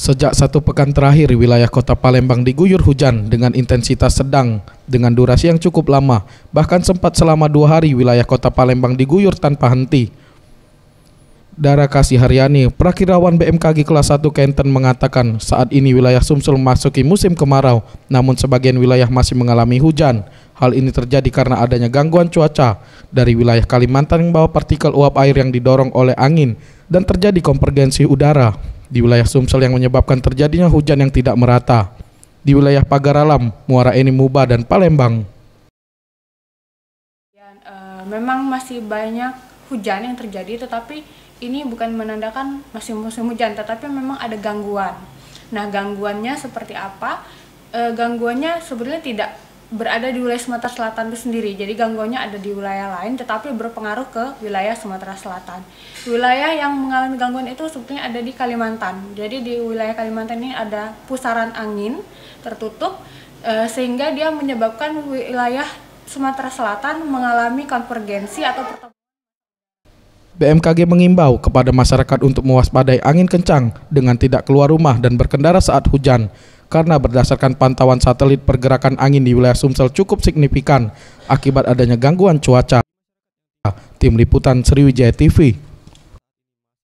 Sejak satu pekan terakhir, wilayah kota Palembang diguyur hujan dengan intensitas sedang dengan durasi yang cukup lama. Bahkan sempat selama dua hari wilayah kota Palembang diguyur tanpa henti. Dara Kasih Haryani, prakirawan BMKG kelas 1 Kenten mengatakan saat ini wilayah Sumsel memasuki musim kemarau, namun sebagian wilayah masih mengalami hujan. Hal ini terjadi karena adanya gangguan cuaca dari wilayah Kalimantan yang membawa partikel uap air yang didorong oleh angin dan terjadi konvergensi udara di wilayah Sumsel yang menyebabkan terjadinya hujan yang tidak merata, di wilayah Pagar Alam, Muara Enim Muba, dan Palembang. Eh, memang masih banyak hujan yang terjadi, tetapi ini bukan menandakan masih musim hujan, tetapi memang ada gangguan. Nah, gangguannya seperti apa? E, gangguannya sebenarnya tidak berada di wilayah Sumatera Selatan itu sendiri. Jadi gangguannya ada di wilayah lain tetapi berpengaruh ke wilayah Sumatera Selatan. Wilayah yang mengalami gangguan itu sebetulnya ada di Kalimantan. Jadi di wilayah Kalimantan ini ada pusaran angin tertutup eh, sehingga dia menyebabkan wilayah Sumatera Selatan mengalami konvergensi atau pertemuan BMKG mengimbau kepada masyarakat untuk mewaspadai angin kencang dengan tidak keluar rumah dan berkendara saat hujan karena berdasarkan pantauan satelit pergerakan angin di wilayah Sumsel cukup signifikan akibat adanya gangguan cuaca. Tim Liputan Sriwijaya TV